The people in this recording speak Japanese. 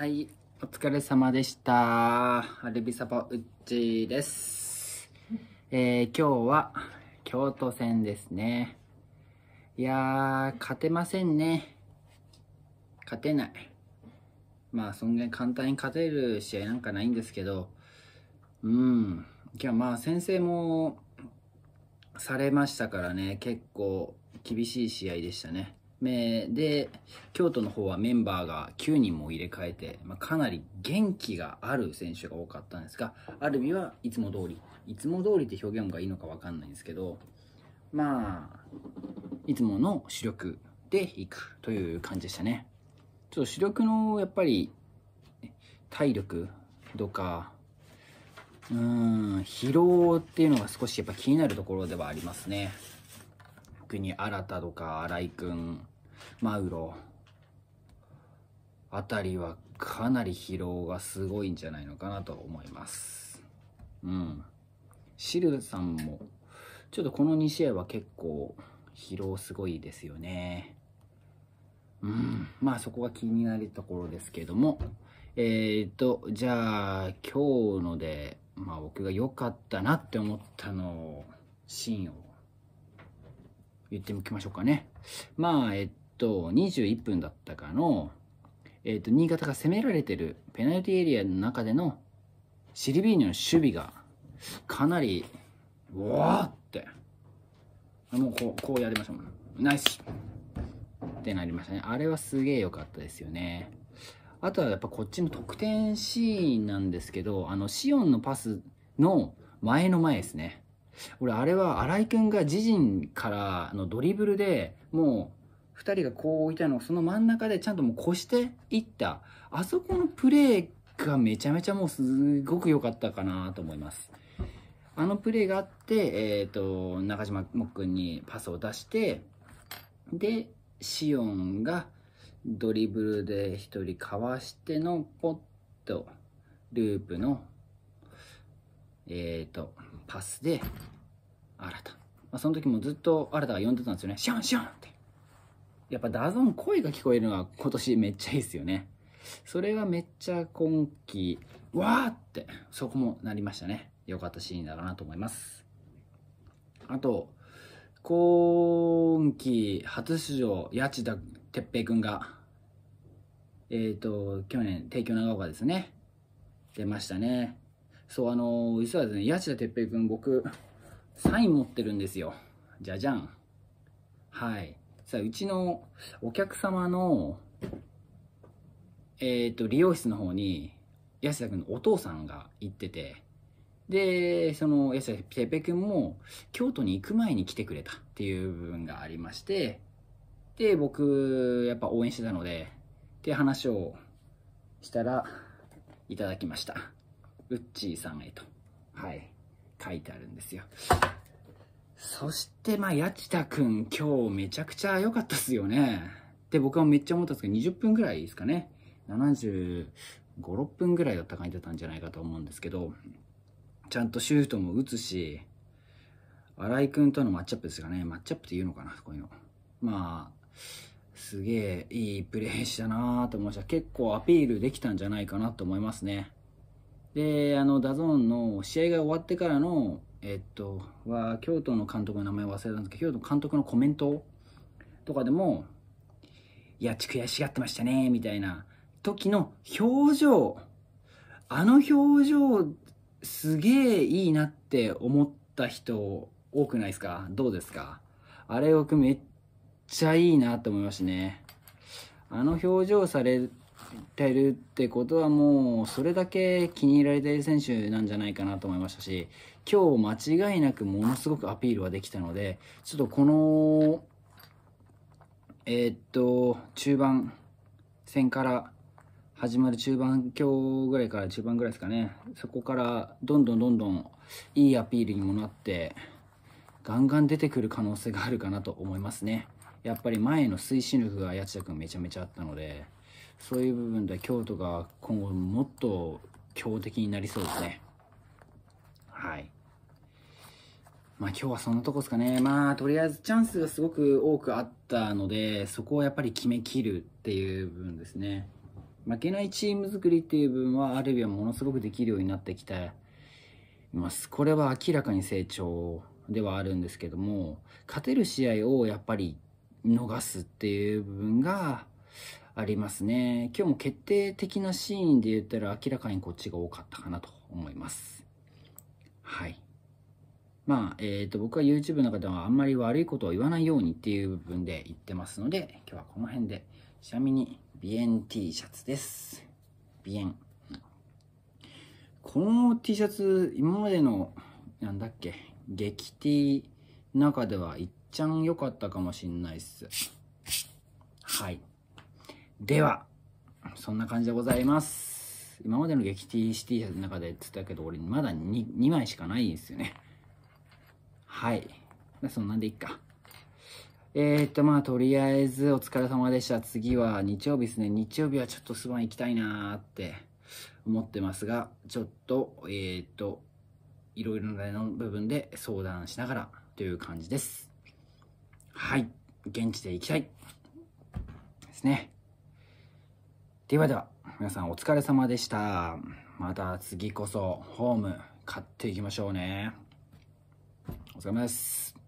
はい、お疲れ様でした。アルビサポウッチーです。えー、今日は京都戦ですね。いやー、勝てませんね。勝てない。まあ、そんなに簡単に勝てる試合なんかないんですけど、うん。今日まあ、先生もされましたからね、結構厳しい試合でしたね。目で、京都の方はメンバーが9人も入れ替えて、まあ、かなり元気がある選手が多かったんですが、ある意味はいつも通り、いつも通りって表現がいいのかわかんないんですけど、まあ、いつもの主力でいくという感じでしたね。ちょっと主力のやっぱり体力とか、うん、疲労っていうのが少しやっぱ気になるところではありますね。特に新とか新井君マウロあたりはかなり疲労がすごいんじゃないのかなと思います。うん。シルさんも、ちょっとこの2試合は結構疲労すごいですよね。うん。まあそこが気になるところですけども。えっ、ー、と、じゃあ今日ので、まあ僕が良かったなって思ったのシーンを言っておきましょうかね。まあ、えっと、21分だったかの、えっと、新潟が攻められてるペナルティエリアの中でのシリビーニョの守備がかなり、うわーって、もうこう、こうやりましたもん。ナイスってなりましたね。あれはすげえ良かったですよね。あとはやっぱこっちの得点シーンなんですけど、あの、シオンのパスの前の前ですね。俺、あれは新井くんが自陣からのドリブルでもう、2人がこう置いたのをその真ん中でちゃんともう越していったあそこのプレーがめちゃめちゃもうすごく良かったかなと思いますあのプレーがあって、えーと、中島もっくんにパスを出してでシオンがドリブルで1人かわしてのポッとループのえっ、ー、とパスで新た、まあ、その時もずっと新たが呼んでたんですよねシャンシャンってやっぱダゾン声が聞こえるのが今年めっちゃいいっすよね。それがめっちゃ今季、わーって、そこもなりましたね。良かったシーンだなと思います。あと、今季初出場、八千田哲平君が、えっ、ー、と、去年、帝京長岡ですね。出ましたね。そう、あのー、実はですね、八千田哲平君、僕、サイン持ってるんですよ。じゃじゃん。はい。さあ、うちのお客様の、えっ、ー、と、理容室の方に、安田君のお父さんが行ってて、で、その安田ペペ君も、京都に行く前に来てくれたっていう部分がありまして、で、僕、やっぱ応援してたので、って話をしたら、いただきました。ウッチーさんへと、はい、書いてあるんですよ。そして、まあ、八千田くん、今日めちゃくちゃ良かったっすよね。で、僕はめっちゃ思ったんですけど、20分ぐらいですかね。75、6分ぐらいだった感じだったんじゃないかと思うんですけど、ちゃんとシュートも打つし、新井くんとのマッチアップですがね、マッチアップって言うのかな、こういうの。まあ、すげえいいプレーしたなぁと思いました。結構アピールできたんじゃないかなと思いますね。で、あの、ダゾーンの試合が終わってからのえっと、は、京都の監督の名前忘れたんですけど、京都の監督のコメントとかでも、いや、悔しがってましたね、みたいな時の表情、あの表情、すげえいいなって思った人多くないですかどうですかあれ僕めっちゃいいなって思いましたね。あの表情されてるってことはもうそれだけ気に入られてる選手なんじゃないかなと思いましたし、今日間違いなくものすごくアピールはできたので、ちょっとこの、えー、っと、中盤戦から始まる中盤、今日ぐらいから中盤ぐらいですかね、そこからどんどんどんどんいいアピールにもなって、ガンガン出てくる可能性があるかなと思いますね。やっぱり前の推進力が八千代君めちゃめちゃあったので、そういう部分で京都が今後もっと強敵になりそうですね。まあ今日はそんなとこですかね。まあとりあえずチャンスがすごく多くあったので、そこをやっぱり決めきるっていう部分ですね。負けないチーム作りっていう部分はある意味はものすごくできるようになってきています。これは明らかに成長ではあるんですけども、勝てる試合をやっぱり逃すっていう部分がありますね。今日も決定的なシーンで言ったら明らかにこっちが多かったかなと思います。はい。まあ、えっ、ー、と、僕は YouTube の中ではあんまり悪いことを言わないようにっていう部分で言ってますので、今日はこの辺で。ちなみに、エン T シャツです。鼻炎。この T シャツ、今までの、なんだっけ、激 T 中ではいっちゃん良かったかもしんないっす。はい。では、そんな感じでございます。今までの激 T シ T シャツの中でって言ったけど、俺まだ 2, 2枚しかないんですよね。はい。そんなんでいっか。えー、っと、まあ、とりあえず、お疲れ様でした。次は日曜日ですね。日曜日はちょっとスワン行きたいなーって思ってますが、ちょっと、えー、っと、いろいろな部分で相談しながらという感じです。はい。現地で行きたい。ですね。ではでは、皆さんお疲れ様でした。また次こそ、ホーム買っていきましょうね。お疲れ様です。